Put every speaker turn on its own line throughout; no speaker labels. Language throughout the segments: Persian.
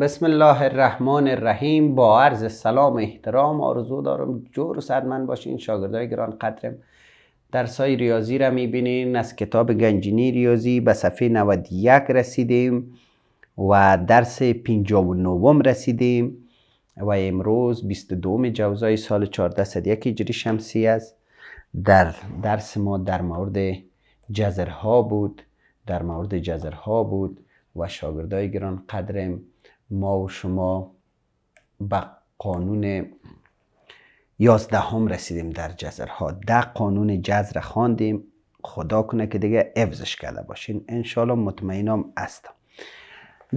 بسم الله الرحمن الرحیم با عرض سلام و احترام آرزو دارم جور و من باشین شاگردای گران قدرم های ریاضی را میبینین از کتاب گنجینی ریاضی به صفحه 91 رسیدیم و درس 59 رسیدیم و امروز 22 جوزای سال 1401 هجری شمسی است در درس ما در مورد جزرها بود در مورد جزرها بود و شاگردای گران قدرم ما و شما به قانون یازدهم رسیدیم در جزرها ده قانون جزر خواندیم خدا کنه که دیگه افزش کرده باشین انشالله مطمئنم هستم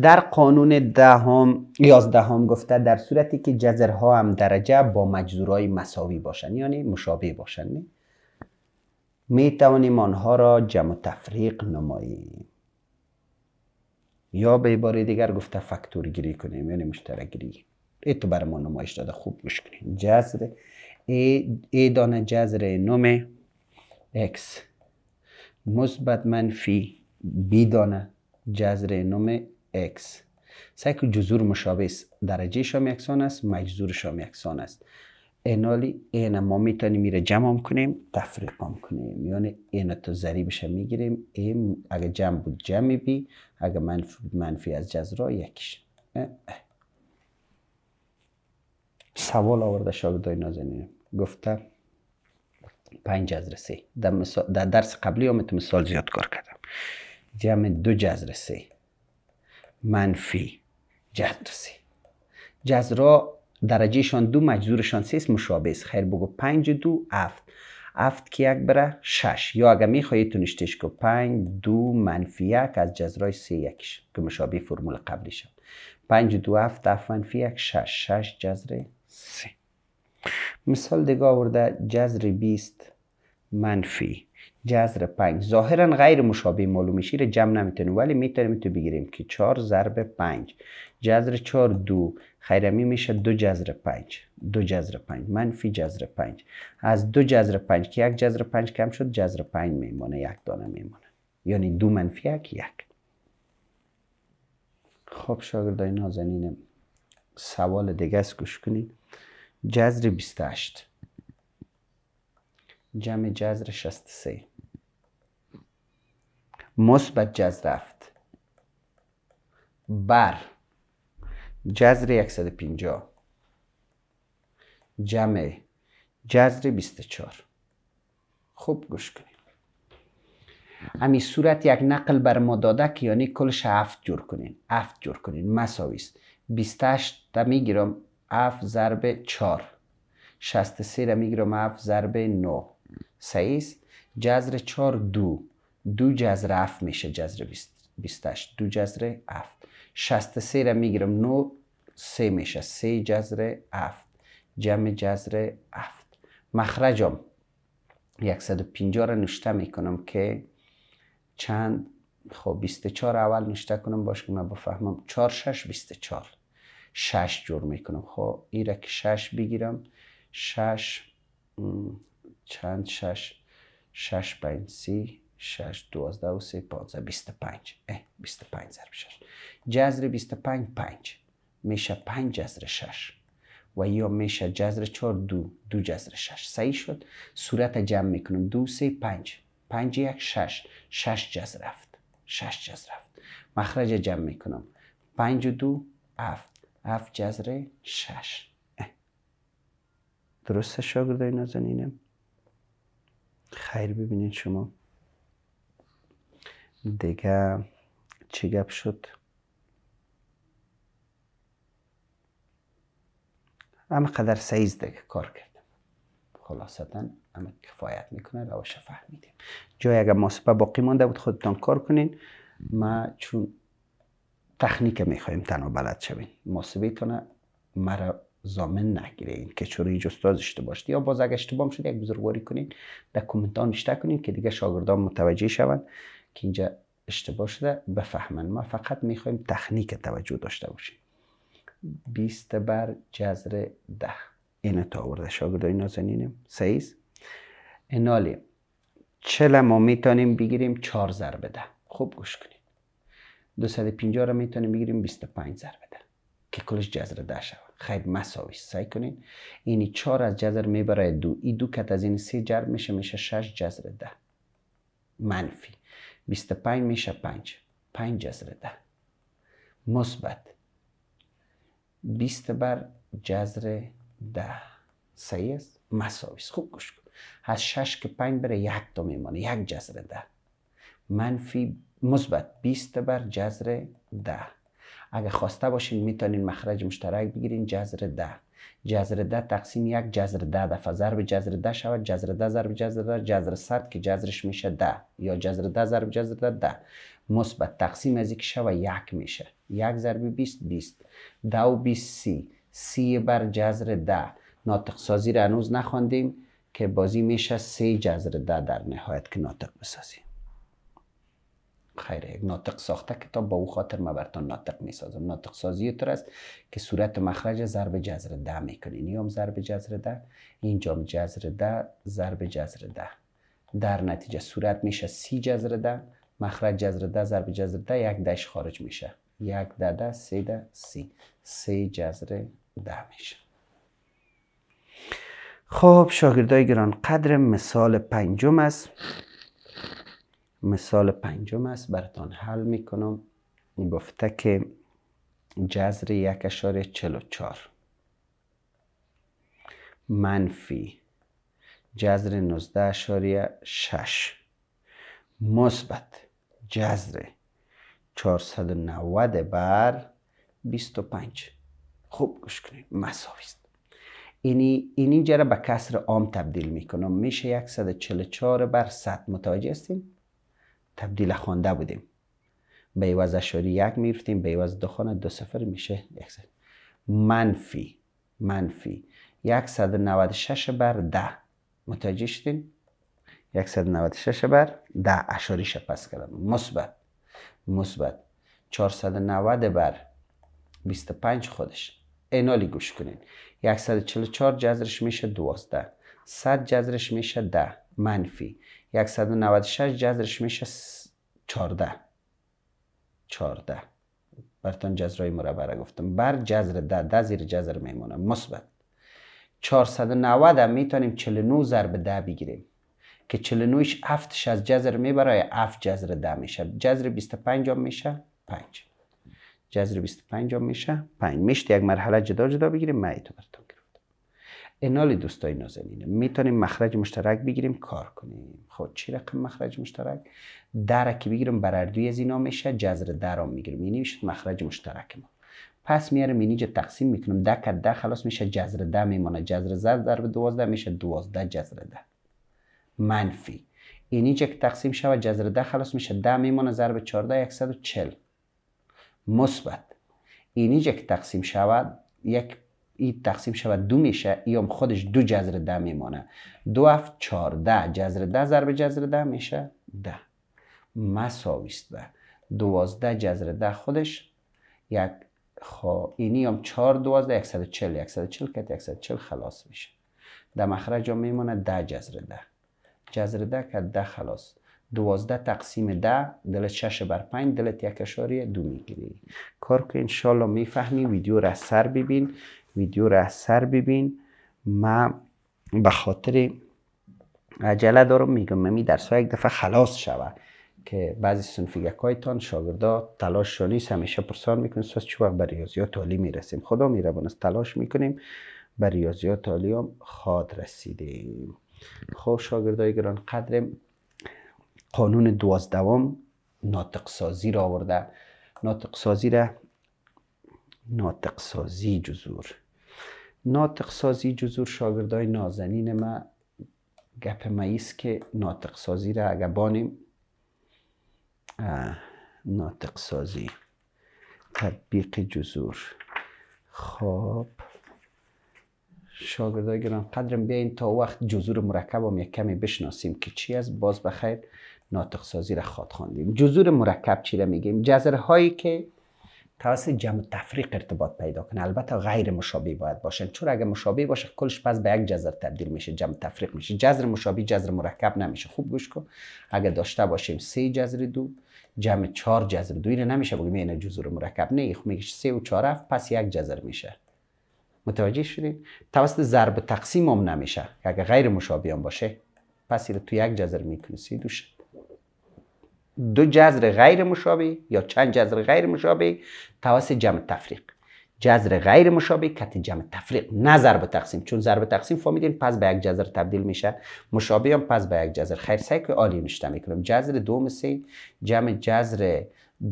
در قانون دهم یازدهم گفته در صورتی که جزرها هم درجه با مجزورهای مساوی باشن یعنی مشابه باشن می توانیم آنها را جمع تفریق نماییم یا به باره دیگر گفته فکتور گیری کنیم یعنی مشترک گیری ای تو برای ما نمایش داده خوب گوش کنیم جذر ای, ای دانه جذر نوم x مثبت منفی بی دانه جذر نوم x سعی که جزور مشابه است درجه شام یکسان است مجزور شام یکسان است اینالی این ما میتونیم میره جمع کنیم تفریق کنیم یعنی این تو ضریبش میگیریم این اگه جمع بود جمع بی اگه منفی از جزرا یکیش سوال آورده های نازنین گفته پنج جزر سه در, درس قبلی هم مثال زیاد کار کردم جمع دو جزر سه منفی جزر سه جزرا درجهشان دو مجزورشان سه است مشابه است خیر بگو پنج دو هفت هفت که یک بره شش یا اگر میخواهید نشتش که پنج دو منفی یک از جزرای سه یکش که مشابه فرمول قبلی شد پنج دو هفت هفت منفی یک شش شش جزر سه مثال دیگه آورده جزر بیست منفی جزر پنج ظاهرا غیر مشابه معلومشی رو جمع نمیتونیم ولی میتونیم تو بگیریم که چهار ضرب پنج جزر چهار دو خیرمی میشه دو جزر پنج دو جزر پنج منفی جزر پنج از دو جزر پنج که یک جزر پنج کم شد جزر پنج میمانه یک دانه میمانه یعنی دو منفی یک یک خب شاگردای نازنین سوال دیگه است گوش کنید جذر 28 جمع جذر 63 مثبت جزر رفت بر جذر 150 جمع جذر 24 خوب گوش کنید همین صورت یک نقل بر ما داده که یعنی کلش هفت جور کنین هفت جور کنین مساوی است 28 تا میگیرم 7 ضرب 4 63 را میگیرم 7 ضرب 9 صحیح است جذر 4 دو دو جذر 7 میشه جذر 28 دو جذر 7 63 را میگیرم 9 3 میشه 3 جذر 7 جمع جذر 7 مخرجم 150 را نشته میکنم که چند خب 24 اول نشته کنم باش که من بفهمم 4 6 24 6 جور میکنم خب این را که 6 بگیرم 6 چند 6 6 5 3 6, 12, و 3, podzę 25. E, 25 ضرب 6. جذر 25 5 میشه 5 جذر 6 و یا میشه جذر 4 دو دو جذر 6 صحیح شد صورت جمع میکنم 2, 3, 5 5 1, 6 6 جذر رفت. 6 جذر رفت. مخرج جمع میکنم 5 و 2 7 7 جذر 6 درسته شاگردای نازنینم خیر ببینید شما دیگه چی گپ شد اما قدر سیز دیگه کار کردم خلاصتا اما کفایت میکنه روش فهمیدیم جای اگر ماسبه باقی مانده بود خودتان کار کنین ما چون تخنیک میخوایم تنها بلد شوین ماسبه مرا زامن نگیرین که چرا اینجا استاد اشتباه یا باز اگه اشتباه شد یک بزرگواری کنین در کومنتان نوشته کنین که دیگه شاگردان متوجه شوند که اینجا اشتباه شده بفهمن ما فقط میخوایم تخنیک توجه داشته باشیم 20 بر جزر ده این تا آورده شاگردای نازنینم سیز انالی چل ما میتونیم بگیریم 4 ضرب ده خوب گوش کنید 250 را میتونیم بگیریم 25 ضرب ده که کلش جزر ده شود خیلی مساوی سعی کنین اینی 4 از جزر میبره دو ای دو کت از این سی جرب میشه میشه 6 جزر ده منفی 25 میشه 5 5 جذر 10 مثبت 20 بر جذر 10 صحیح است مساوی است خوب گوش کن از 6 که 5 بره یک تا میمانه یک جذر 10 منفی مثبت 20 بر جذر 10 اگه خواسته باشین میتونین مخرج مشترک بگیرین جذر 10 جذر ده تقسیم یک جذر ده دفعه ضرب جذر ده شود جذر ده ضرب جذر ده جذر صد که جذرش میشه ده یا جذر ده ضرب جذر ده ده مثبت تقسیم از یک شود یک میشه یک ضرب 20 بیست ده و بیست سی سی بر جذر ده ناطق سازی را هنوز نخواندیم که بازی میشه سه جذر ده در نهایت که ناطق بسازیم خیر یک ناطق ساخته کتاب با او خاطر ما برتان ناطق میسازم ناطق سازی تر است که صورت مخرج ضرب جزر ده میکنه این هم ضرب جزر ده اینجا جزر ده ضرب جزر ده در نتیجه صورت میشه سی جزر ده مخرج جزر ده ضرب جزر ده یک دش خارج میشه یک ده ده سی ده سی سی جزر ده میشه خب شاگردای گران قدر مثال پنجم است مثال پنجم است براتان حل میکنم این بافته که جذر یک اشاره چلو چار منفی جذر 19 6 مثبت جذر 490 بر 25 خوب گوش کنید مساوی است اینی اینی جره به کسر عام تبدیل میکنم میشه 144 بر 100 متوجه هستیم تبدیل خوانده بودیم به عوض اشاری یک میرفتیم به عوض دو خانه دو صفر میشه یک منفی منفی 196 بر ده متوجه شدیم 196 بر ده اشاریش پس کردم مثبت مثبت 490 بر 25 خودش اینالی گوش کنین 144 جذرش میشه 12 100 جذرش میشه 10 منفی 196 جذرش میشه 14 14 براتون جذرهای مربع را گفتم بر جذر 10 10 زیر جذر میمونه مثبت 490 هم میتونیم 49 ضرب 10 بگیریم که 49 ش 7 ش از جذر میبره 7 جذر 10 میشه جذر 25 هم میشه 5 جذر 25 هم میشه 5 میشه یک مرحله جدا جدا بگیریم معیتو تو انال دوستای نازنینه میتونیم مخرج مشترک بگیریم کار کنیم خب چی رقم مخرج مشترک در که بگیریم بر دوی از اینا میشه جذر درام میگیریم یعنی میشه مخرج مشترک ما پس میارم اینجا تقسیم میکنم ده کد ده خلاص میشه جذر ده میمونه جذر زد ضرب دوازده میشه دوازده جذر ده منفی اینجا که تقسیم شود جذر ده خلاص میشه ده میمونه ضرب چارده یکصد و مثبت اینی تقسیم شود یک ای تقسیم شود دو میشه ای هم خودش دو جزر ده میمانه دو هفت ده، جزر ده ضرب جزر ده میشه ده مساوی است ده دوازده جزر ده خودش یک خا اینی هم چار دوازده یکصد چل یکصد چل یک یکصد چل خلاص میشه ده مخرج هم میمانه ده جزر ده جزر ده که ده خلاص دوازده تقسیم ده دلت شش بر پنج دلت یک اشاری دو میگیری کار که انشالله میفهمی ویدیو را سر ببین ویدیو را از سر ببین من به خاطر عجله دارم میگم ممی در یک دفعه خلاص شود که بعضی صنف هایتان شاگردا تلاش نیست همیشه پرسان میکنیم ساز چه وقت به ریاضیات عالی میرسیم خدا میربان تلاش میکنیم به ریاضیات عالی هم خواد رسیدیم خب شاگردای گران قدر قانون دوازدهم ناطق سازی را آورده ناطق سازی را ناطق سازی جزور ناطق سازی جزور شاگردای نازنین ما گپ ماییست که ناطق سازی را اگه بانیم ناطق سازی تطبیق جزور خواب شاگردای گران قدرم بیاین تا وقت جزور مرکب هم یک کمی بشناسیم که چی است باز بخیر ناطق سازی را خواد خواندیم جزور مرکب چی را میگیم جزرهایی که توسط جمع تفریق ارتباط پیدا کنه البته غیر مشابه باید باشن چون اگه مشابه باشه کلش پس به یک جذر تبدیل میشه جمع تفریق میشه جذر مشابه جذر مرکب نمیشه خوب گوش کن اگه داشته باشیم سه جذر دو جمع چهار جذر دو اینه نمیشه بگیم این جزور مرکب نه خب میگه سه و چهار پس یک جذر میشه متوجه شدید توسط ضرب تقسیم هم نمیشه اگه غیر مشابه باشه پس تو یک جذر میکنی دوشه دو جذر غیر مشابه یا چند جذر غیر مشابه توسط جمع تفریق جذر غیر مشابه کت جمع تفریق نه ضرب تقسیم چون ضرب تقسیم فهمیدین پس به یک جذر تبدیل میشه مشابه هم پس به یک جذر خیر سعی که عالی نشته میکنم جذر دوم سه جمع جذر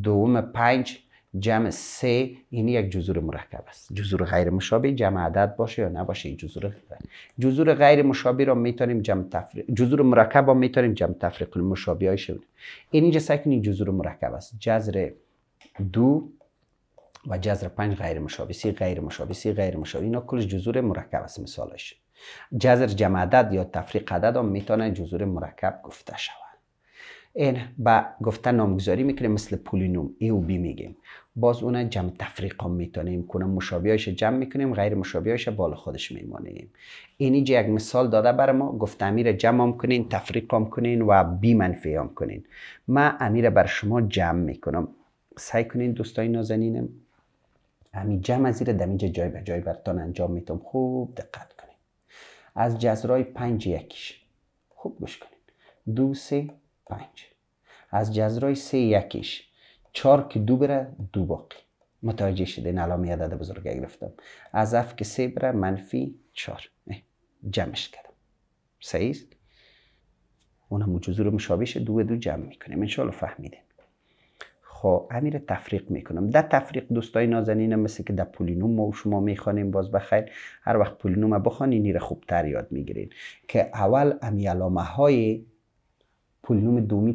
دوم پنج جمع سه این یک جزور مرکب است جزور غیر مشابه جمع عدد باشه یا نباشه این جزور غیر جزور غیر مشابه را میتونیم جمع تفریق جزور مرکب را میتونیم جمع تفریق کنیم مشابه های این اینجا سکنی جزور مرکب است جذر دو و جذر پنج غیر مشابه سی غیر مشابه سی غیر مشابه اینا کل جزور مرکب است مثالش جذر جمع عدد یا تفریق عدد هم میتونه جزور مرکب گفته شود این با گفتن نامگذاری میکنیم مثل پولینوم ای و بی میگیم باز اون جمع تفریق هم میتونیم کنم مشابهش جمع میکنیم غیر مشابهش بالا خودش میمانیم اینی یک مثال داده بر ما گفت امیر جمع هم کنین تفریق هم کنین و بی منفی هم کنین من امیر بر شما جمع میکنم سعی کنین دوستای نازنینم همی جمع از در دمیج جای به جای برتان انجام میتونم خوب دقت کنین از جزرای پنج یکیش خوب گوش کنین دو سه پنج از جزرای سه یکیش چار که دو بره دو باقی متوجه شده این الان عدد بزرگ گرفتم از اف که سه بره منفی چار جمعش کردم صحیح اون هم جزور مشابهش دو دو جمع میکنیم انشاءالله فهمیدیم خب امیر تفریق میکنم در تفریق دوستای نازنینم مثل که در پولینوم ما و شما میخوانیم باز بخیر هر وقت پولینوم بخوانین خوب خوبتر یاد میگیرین که اول امی علامه های پولینوم دومی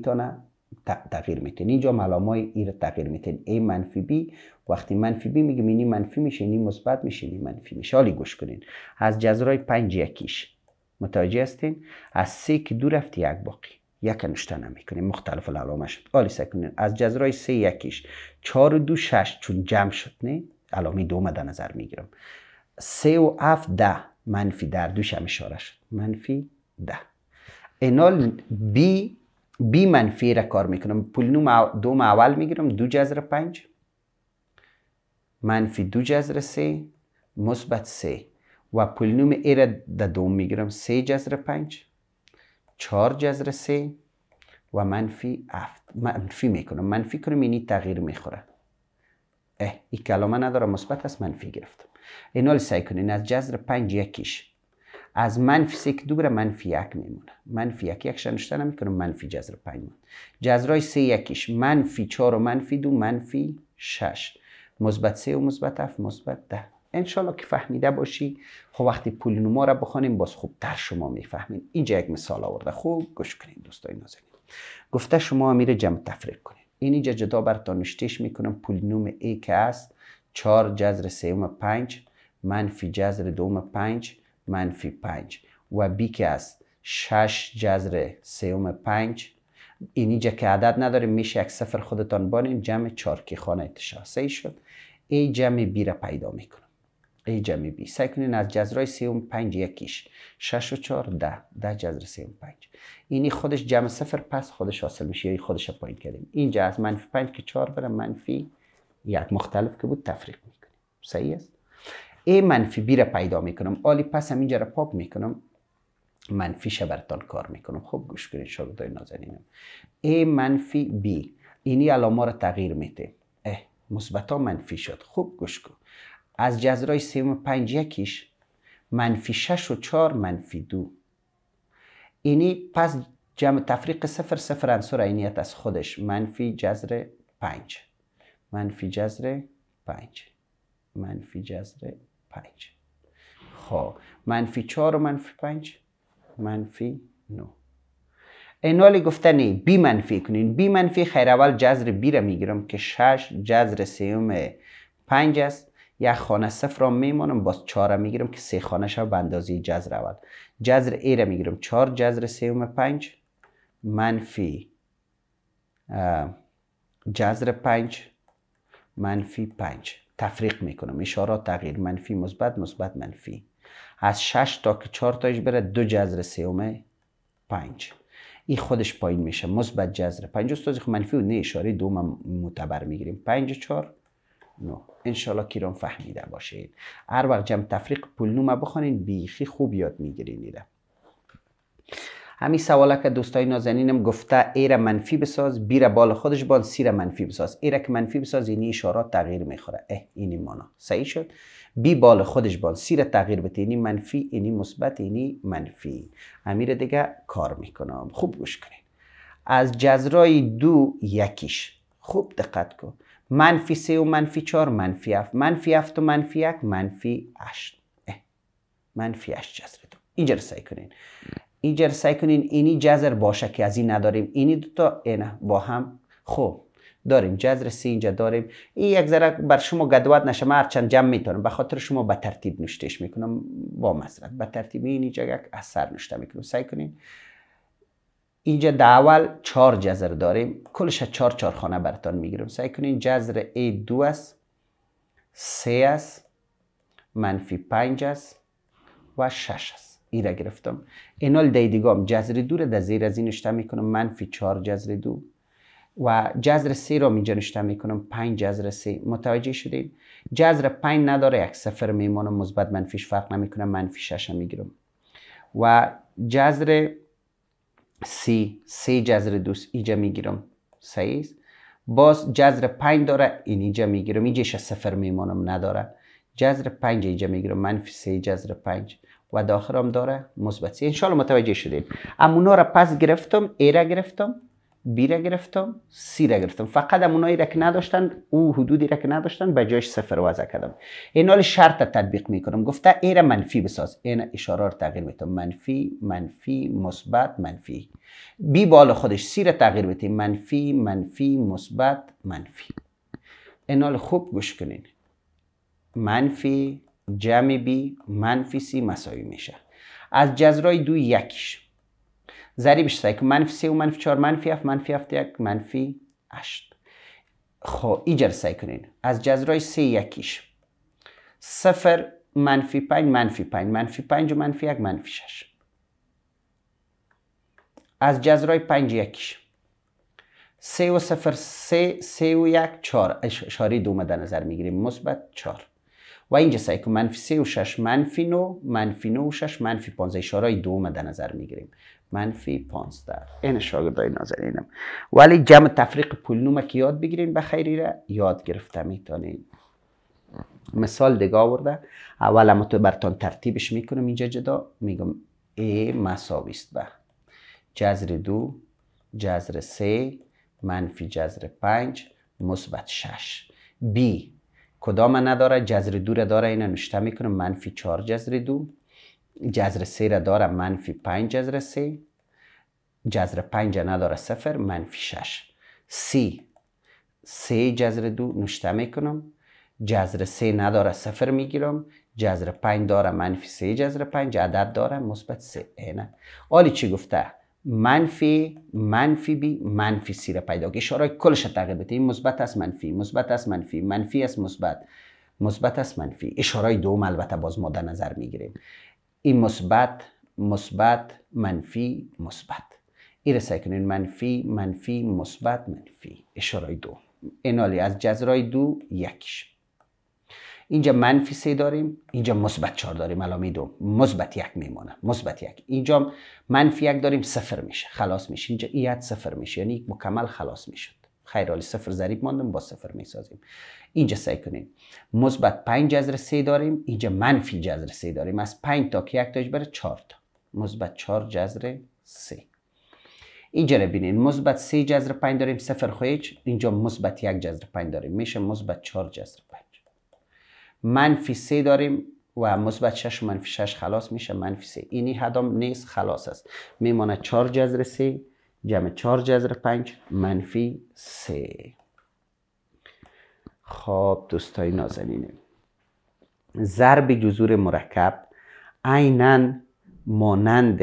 تغییر میتین اینجا های ایر تغییر میتین ای منفی بی وقتی منفی بی میگه اینی منفی میشه اینی مثبت میشه اینی منفی میشه حالی گوش کنین از جزرای پنج یکیش متوجه هستین از سه که دو رفت یک باقی یک نشته نمیکنیم مختلف علامه شد حالی سکنین از جزرای سه یکیش چهار و دو شش چون جمع شد نه علامه دو مده نظر میگیرم سه و هفت ده منفی در دوش هم اشاره شد منفی ده اینال بی بی منفی را کار میکنم پولینوم دوم اول میگیرم دو جزر پنج منفی دو جزر سه مثبت سه و پولینوم ای را در دوم میگیرم سه جزر پنج چهار جزر سه و منفی افت منفی میکنم منفی کنم اینی تغییر میخوره اه ای کلامه نداره مثبت است منفی گرفتم اینال سعی کنین از جزر پنج یکیش از منفی سه که دو بره منفی یک میمونه منفی یک یک نشته نمیکنه منفی جذر پنج مان جذرهای سه یکیش منفی چهار و منفی دو منفی شش مثبت سه و مثبت هفت مثبت ده انشالله که فهمیده باشی خب وقتی پول نما را بخوانیم باز در شما میفهمین اینجا یک مثال آورده خوب گوش کنین دوستای نازنین گفته شما میره جمع تفریق کنین این اینجا جدا بر نشتش میکنم نوم ای که است جزر جذر سوم پنج منفی جذر دوم 5 منفی 5 و بی که از 6 جذر 3 5 این اینجا که عدد نداره میشه یک صفر خودتان بانین جمع 4 چارکی خانه ای شد ای جمع بی را پیدا میکنم ای جمع بی سعی از جذرهای 3 5 یکیش 6 و 4 10 10 جذر 3 5 اینی خودش جمع صفر پس خودش حاصل میشه یا یعنی خودش پایین کردیم اینجا از منفی 5 که 4 بر منفی یک مختلف که بود تفریق میکنیم صحیح است A منفی بی را پیدا میکنم آلی پس همینجا اینجا را پاپ میکنم منفیش برتان کار میکنم خوب گوش کنید شاگردای نازنینم A منفی B اینی علامه را تغییر میده اه مثبت ها منفی شد خوب گوش کن از جزرای سیم پنج یکیش منفی شش و چار منفی دو اینی پس جمع تفریق سفر سفر انصور اینیت از خودش منفی جزر پنج منفی جزر پنج منفی جزر 5 خب منفی 4 و منفی 5 منفی 9 این حالی گفته نه بی منفی کنین بی منفی خیر اول جزر بی را میگیرم که 6 جزر سیوم 5 است یک خانه صفر را میمانم باز 4 را میگیرم که سی خانه شد به اندازه جزر اول جزر ای را میگیرم 4 جزر سیوم 5 منفی جزر 5 منفی 5 تفریق میکنم اشارات تغییر منفی مثبت مثبت منفی از 6 تا که 4 تاش بره دو جذر سیومه 5 این خودش پایین میشه مثبت جذر 5 استاد خب منفی و نه اشاره دوم معتبر میگیریم 5 4 نو انشالله کیران فهمیده باشین هر وقت جمع تفریق پول نومه بخوانین بیخی خوب یاد میگیرین ایره همین سوال که دوستای نازنینم گفته ایره منفی بساز بیره بال خودش بان را منفی بساز را که منفی بساز اینی اشارات تغییر میخوره اه اینی مانا صحیح شد بی بال خودش بان را تغییر بده اینی منفی اینی مثبت اینی منفی امیر دیگه کار میکنم خوب گوش کنید از جزرای دو یکیش خوب دقت کن منفی سه و منفی چار منفی هفت منفی هفت و منفی یک منفی هشت منفی هشت جزر دو اینجا سعی کنین اینجا سعی کنین اینی جذر باشه که از این نداریم اینی دوتا اینه با هم خوب داریم جزر سی اینجا داریم این یک ذره بر شما گدوات نشه من هرچند جمع میتونم به خاطر شما به ترتیب نشتهش میکنم با مسرت به ترتیب این اینجا یک اثر نشته میکنم سعی کنین اینجا در چهار جزر داریم کلش چهار چهار خانه براتون میگیرم سعی کنین جزر ای دو است سه است منفی پنج است و شش است ایره گرفتم انال دیدگام جذر دو را در زیر از این نشته میکنم منفی 4 جذر دو و جذر سه را اینجا نشته میکنم 5 جذر سه متوجه شدید جذر 5 نداره یک صفر میمانم مثبت منفیش فرق نمیکنه منفی 6 میگیرم و جذر سی سه جذر دوست اینجا میگیرم صحیح باز جذر 5 داره این اینجا میگیرم اینجاش صفر میمانم نداره جذر 5 اینجا میگیرم منفی 3 جذر 5 و داخل هم داره مثبت انشالله متوجه شدین امونا را پس گرفتم ای را گرفتم بی را گرفتم سی را گرفتم فقط اونایی را که نداشتن او حدودی را که نداشتن به جایش سفر وضع کردم این حال شرط تطبیق میکنم گفته ای را منفی بساز این اشاره را تغییر میتونم منفی منفی مثبت منفی بی بال خودش سی را تغییر بتیم منفی منفی مثبت منفی این خوب گوش کنین منفی جمع بی منفی سی مساوی میشه از جزرای دو یکیش ضریبش سه منفی سی و منفی چار منفی هفت منفی هفت یک منفی هشت خب ایجر سعی کنین از جزرای سه یکیش صفر منفی پنج منفی پنج منفی پنج و منفی یک منفی شش از جزرای پنج یکیش سه و صفر سه سه و یک چار اشاری دومه در نظر میگیریم مثبت چار و اینجا سعی کن منفی سه و شش منفی نو منفی نو و شش منفی پانزده اشاره دوم در نظر میگیریم منفی پانزده این شاگردای نازنینم ولی جمع تفریق پول نومه که یاد بگیریم به خیری یاد گرفته میتونین مثال دیگه آورده اول اما تو برتان ترتیبش میکنم اینجا جدا میگم ای مساوی است به دو جزر سه منفی جزر پنج مثبت شش بی کدام نداره جذر دو را داره اینا نشته میکنم. منفی 4 جذر دو جذر سه را داره منفی 5 جذر سه جذر 5 نداره سفر، منفی 6 سی سه جذر دو نشته میکنم جذر سه نداره سفر میگیرم جذر 5 داره منفی سه جذر 5 عدد داره مثبت سه اینه آلی چی گفته منفی منفی بی منفی سی را پیدا که اشاره کلش تغییر بده این مثبت است منفی مثبت است منفی منفی است مثبت مثبت است منفی اشاره دوم البته باز ما در نظر میگیریم این مثبت مثبت منفی مثبت این سکنین منفی منفی مثبت منفی اشاره دو انالی از جزرای دو یکش. اینجا منفی سه داریم اینجا مثبت چهار داریم الان دو مثبت یک میمونه مثبت یک اینجا منفی یک داریم صفر میشه خلاص میشه اینجا ایت صفر میشه یعنی مکمل خلاص میشد خیرالی صفر ضریب ماندم با صفر میسازیم اینجا سعی کنیم مثبت 5 جذر 3 داریم اینجا منفی جذر 3 داریم از 5 تا که یک تاش بره 4 تا مثبت 4 جذر 3 اینجا رو ببینید مثبت 3 جذر 5 داریم صفر خویش اینجا مثبت 1 جذر 5 داریم میشه مثبت 4 جذر 5 منفی سه داریم و مثبت 6 و منفی 6 خلاص میشه منفی 3 اینی هدام نیست خلاص است میمانه 4 جذر 3 جمع 4 جذر 5 منفی 3 خب دوستای نازنینه ضرب جذور مرکب عیناً مانند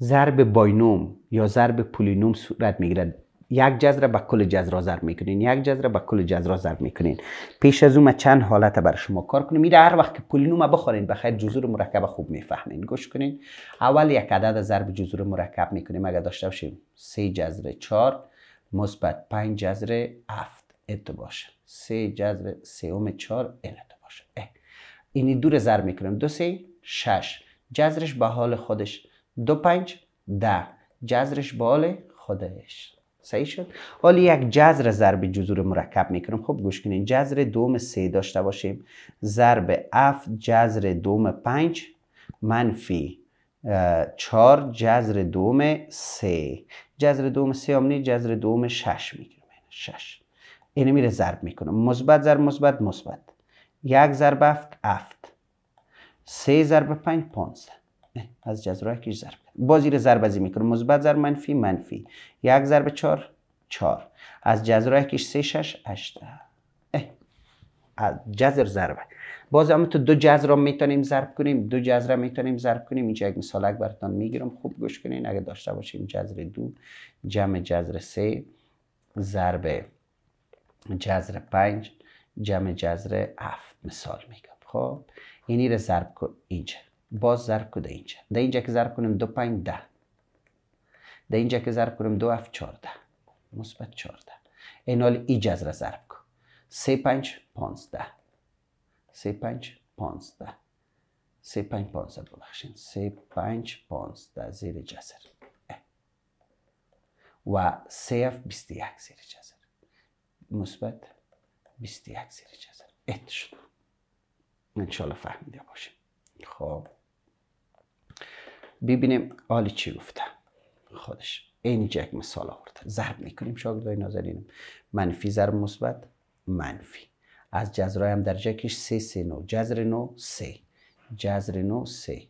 ضرب باینوم یا ضرب پولینوم صورت میگیرد یک جذر به کل جذر ضرب میکنین یک جذر به کل جذر ضرب میکنین پیش از اون ما چند حالت برای شما کار کنیم میره هر وقت که پولینوم بخورین بخیر جذور مرکب خوب میفهمین گوش کنین اول یک عدد ضرب جذور مرکب میکنیم اگر داشته باشیم 3 جذر 4 مثبت 5 جذر 7 انت باشه 3 جذر 3 ام 4 انت باشه اینی دور ضرب میکنیم 2 3 6 جذرش به حال خودش 2 5 ده جذرش به حال خودش صحیح شد حالا یک جذر ضرب جذور مرکب میکنم خب گوش کنین جذر دوم سه داشته باشیم ضرب اف جذر دوم پنج منفی چهار جذر دوم سه جذر دوم سه همونی جذر دوم شش میکنم. یعنی شش اینو میره ضرب میکنم مثبت ضرب مثبت مثبت یک ضرب افت افت سه ضرب پنج پانزده از جذرهای کش ضرب بازی رو ضرب ازی میکنه مثبت ضرب منفی منفی یک ضرب چار چار. از جزرای یکیش سه شش هشت جزر جذر باز هم تو دو جزر را میتونیم ضرب کنیم دو جذر را میتونیم ضرب کنیم اینجا یک مثالک براتان میگیرم خوب گوش کنین اگه داشته باشیم جزر دو جمع جزر سه ضرب جزر پنج جمع جزر هفت مثال میگم خب اینی رو ضرب کن اینجا باز ضرب کو در اینجا ده اینجا که ضرب کنیم دو پنج ده در اینجا که ضرب کنیم دو هفت چارده مثبت چارده این حال ای جذر ضرب کن سه پنج پانزده سه پنج پانزده سه پنج پانزده ببخشیم سه پنج پانزده زیر جزر و سه هفت بیست یک زیر جزر مثبت بیست یک زیر جزر ات شد انشالله فهمیده باشیم خوب ببینیم آلی چی گفته خودش این یک مثال آورده ضرب میکنیم شاگردای نازنینم منفی ضرب مثبت منفی از جزرایم هم درجه کش سه سه نو جذر نو سه جذر نو سه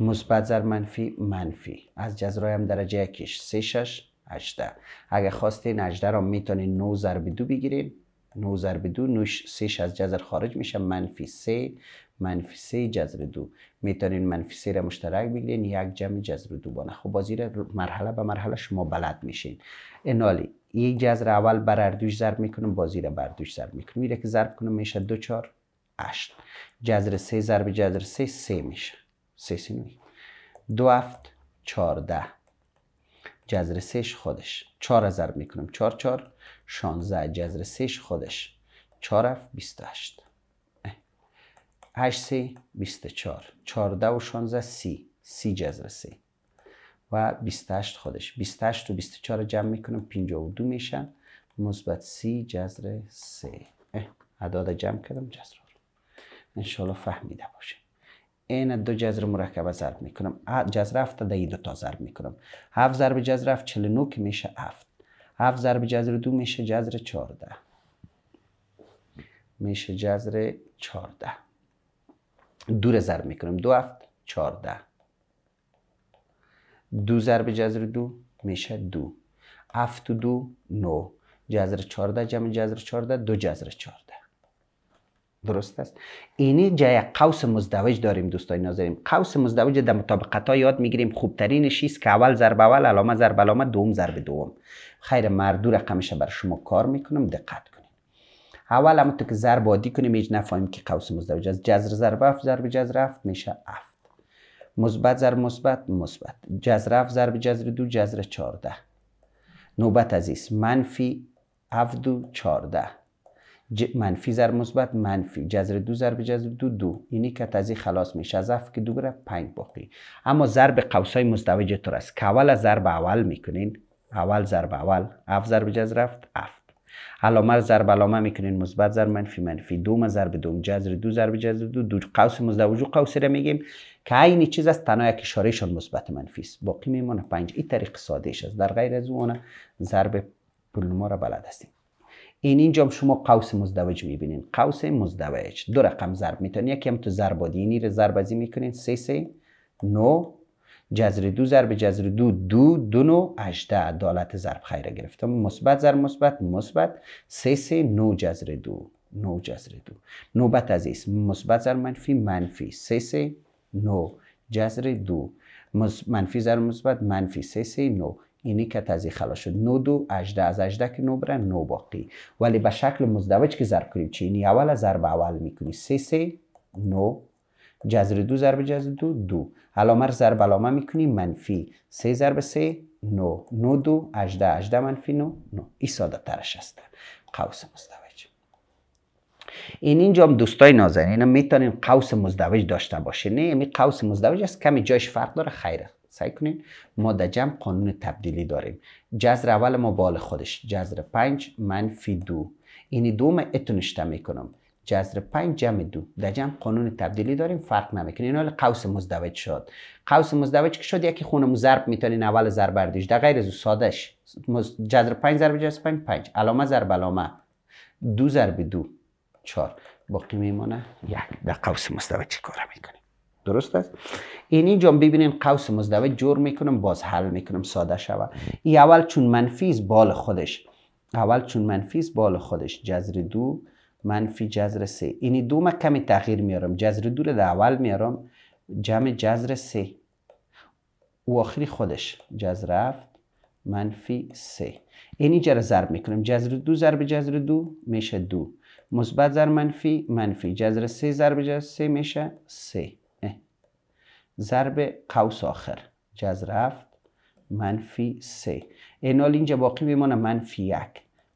مثبت ضرب منفی منفی از جزرایم هم درجه کیش سه شش 18 اگه خواستین اجده را میتونین نو ضرب دو بگیرین نو ضرب دو نوش سه از جذر خارج میشه منفی سه منفی سه جذر دو میتونین منفی سه را مشترک بگیرین یک جمع جذر دو بانه خب بازی را مرحله به مرحله شما بلد میشین انالی یک جذر اول بر اردوش ضرب میکنم بازی را بر اردوش ضرب میکنم میره که ضرب کنم میشه دو چار 8 جذر سه ضرب جذر سه سه میشه سه سینوی دو هفت چارده جذر سهش خودش چهار ضرب میکنم چهار چهار 16 جذر 3 خودش 4 رفت 28 8 3 24 14 و 16 30 30 جذر 3 و 28 خودش 28 و 24 جمع میکنم 52 میشن مثبت 30 جذر 3 اعداد جمع کردم جذر رو انشالله فهمیده باشه این دو جذر مرکبه ضرب میکنم جذر 7 در دو تا ضرب میکنم 7 ضرب جذر 7 49 که میشه 7 هفت ضرب جزر دو میشه جزر 14 میشه جذر 14 رو ضرب میکنیم دو هفت 14 دو ضرب جزر دو میشه دو هفت دو نو جذر 14 جمع جزر 14 دو جزر 14 درست است اینی جای قوس مزدوج داریم دوستای ناظرین قوس مزدوج در مطابقت ها یاد میگیریم خوبترینش است که اول ضرب اول علامه ضرب علامه دوم ضرب دوم خیر مردو رقمش بر شما کار میکنم دقت کنیم اول هم تو که ضرب عادی کنیم هیچ نفهمیم که قوس مزدوج از جذر ضرب اف ضرب جذر اف میشه اف مثبت ضرب مثبت مثبت جذر اف ضرب جذر دو جزر 14 نوبت عزیز منفی 7 دو 14 منفی ضرب مثبت منفی جذر دو ضرب جذر دو دو اینی که تازی خلاص میشه از که دو گره پنج باقی اما ضرب قوسای مزدوج طور است که اول ضرب اول میکنین اول ضرب اول اف ضرب جذر رفت افت علامه ضرب علامه میکنین مثبت ضرب منفی منفی دوم ضرب دوم جذر دو ضرب جذر دو دو قوس مزدوج و قوس را میگیم که این چیز است تنها یک اشارهشان مثبت منفی است باقی میمونه پنج این طریق ساده است در غیر از اون ضرب پولما را بلد هستیم این اینجا شما قوس مزدوج میبینین قوس مزدوج دو رقم ضرب میتونین یکی هم تو ضرب دینی رو ضرب ازی میکنین سه سه نو جزر دو ضرب جزر دو دو دو نو 18 دالت ضرب خیره گرفتم مثبت ضرب مثبت مثبت سه سه نو جزر دو نو جذر دو نوبت عزیز مثبت ضرب منفی منفی سه سه نو جزر دو منفی ضرب مثبت منفی سه سه نو اینی که از خلاص شد نو دو اجده از اجده که نو بره نو باقی ولی به شکل مزدوج که ضرب کنیم اینی اول ضرب اول میکنی سه سه نو جزر دو ضرب جزر دو دو علامه ضرب علامه میکنی منفی سه ضرب سه نو نو دو اجده اجده منفی نو نو ای ساده ترش است قوس مزدوج این اینجا هم دوستای نازنین میتونین قوس مزدوج داشته باشه نه می یعنی قوس مزدوج است کمی جایش فرق داره خیره سعی کنین ما در قانون تبدیلی داریم جذر اول ما بال خودش جذر 5 منفی دو اینی دو من اتونشته میکنم جذر 5 جمع دو دجمع قانون تبدیلی داریم فرق نمیکنه اینا قوس مزدوج شد قوس مزدوج که شد یکی خونم ضرب میتونین اول ضرب بردیش در غیر از سادهش جذر 5 ضرب جذر 5 5 علامه ضرب علامه دو ضرب دو چهار باقی میمانه یک در قوس مزدوج چی کار میکنیم درست است این اینجا ببینین قوس مزدوج جور میکنم باز حل میکنم ساده شود ای اول چون منفی بال خودش اول چون است بال خودش جذر دو منفی جذر سه اینی دو ما کمی تغییر میارم جذر دو رو اول میارم جمع جذر سه او آخری خودش جذر هفت منفی سه اینی جره ضرب میکنم جذر دو ضرب جذر دو میشه دو مثبت ضرب منفی منفی جذر سه ضرب جذر سه میشه سه ضرب قوس آخر رفت منفی سه اینال اینجا باقی میمانه منفی یک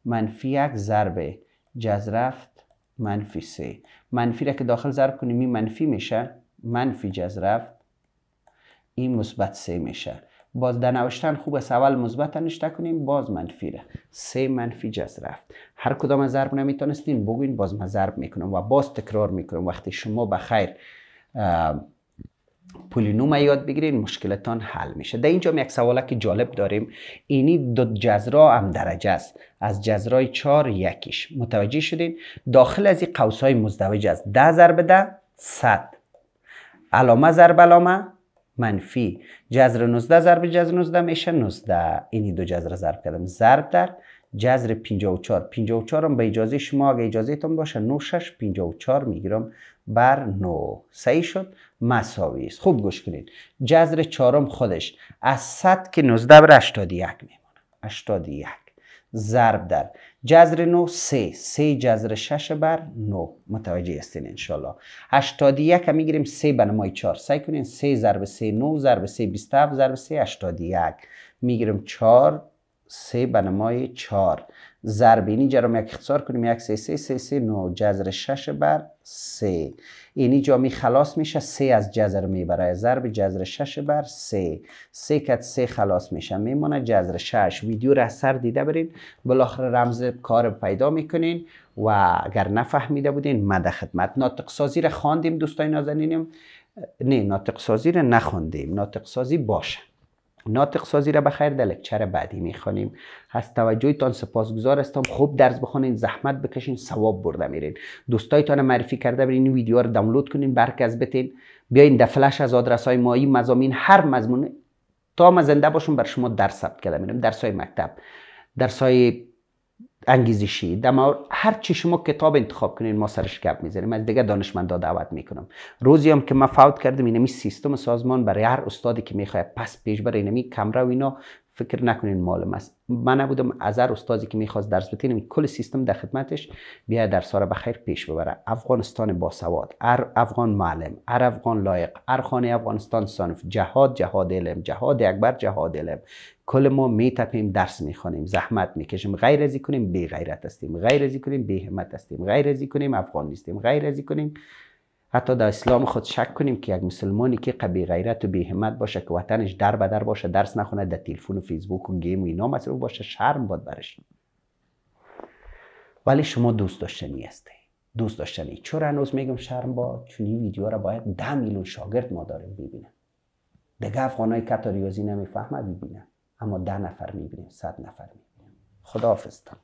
منفی یک ضرب رفت منفی سه منفی را که داخل ضرب کنیم این منفی میشه منفی رفت این مثبت سه میشه باز در نوشتن خوب است اول مثبت نشته کنیم باز منفی را سه منفی جز رفت هر کدام از ضرب نمیتونستین بگوین باز من ضرب میکنم و باز تکرار میکنم وقتی شما به خیر پولینوم یاد بگیرین مشکلتان حل میشه در اینجا یک سواله که جالب داریم اینی دو جزرا هم درجه است از جزرای چار یکیش متوجه شدین داخل از این قوس های مزدوج است ده ضرب ده صد علامه ضرب علامه منفی جزر 19 ضرب جزر 19 میشه 19 اینی دو جزر ضرب کردم ضرب در جذر 54 54 هم به اجازه شما اگه اجازهتون باشه 96 54 میگیرم بر 9 سعی شد مساوی است خوب گوش کنید جذر چهارم خودش از 100 که 19 بر 81 میمونه 81 ضرب در جذر 9 3 3 جذر 6 بر 9 متوجه هستین انشالله 81 هم میگیریم 3 به نمای 4 سعی کنین 3 ضرب 3 9 ضرب 3 27 ضرب 3 81 میگیریم 4 سه نمای چهار ضرب اینی جا رو اختصار کنیم یک سه سه سه سه نو جزر شش بر سه اینی جا خلاص میشه سه از جزر میبره ضرب جزر شش بر سه سه کت سه خلاص میشه میمونه جزر شش ویدیو را سر دیده برین بالاخره رمز کار پیدا میکنین و اگر نفهمیده بودین مد خدمت ناطق سازی را خواندیم دوستای نازنینیم نه ناطق سازی را نخواندیم ناطق سازی باشه ناطق سازی را بخیر در لکچر بعدی میخوانیم از توجهتان سپاسگزار هستم خوب درس بخونین زحمت بکشین ثواب برده میرین دوستایتان معرفی کرده برین این ویدیو رو دانلود کنین از بتین بیاین در فلش از آدرس های مایی مزامین هر مضمون تا ما زنده باشون بر شما درس ثبت کرده میرم درس های مکتب درس های انگیزشی اما هر چی شما کتاب انتخاب کنین ما سرش گپ میزنیم از دیگه دانشمندا دعوت میکنم روزی هم که من فوت کردم اینمی سیستم سازمان برای هر استادی که میخواد پس پیش بر اینمی کمره و اینا فکر نکنین مال است من نبودم هر استادی که میخواست درس بتینم یعنی کل سیستم در خدمتش بیا درس را به خیر پیش ببره افغانستان باسواد ار افغان معلم ار افغان لایق ار خانه افغانستان صنف جهاد جهاد علم جهاد اکبر جهاد علم کل ما میتپیم درس میخوانیم زحمت میکشیم غیر ازی کنیم بی غیرت هستیم غیر ازی کنیم بی همت هستیم غیر ازی کنیم افغان نیستیم غیر ازی کنیم حتی در اسلام خود شک کنیم که یک مسلمانی که قبی غیرت و بیهمت باشه که وطنش در بدر باشه درس نخونه در تلفن و فیسبوک و گیم و اینا مصروف باشه شرم باد برش ولی شما دوست داشتنی هستی دوست داشتنی چرا هنوز میگم شرم با؟ چون این ویدیو را باید ده میلیون شاگرد ما داریم ببینه دیگه افغانای کتا ریاضی نمیفهمه ببینه اما ده نفر میبینیم صد نفر میبینه خدا حافظتان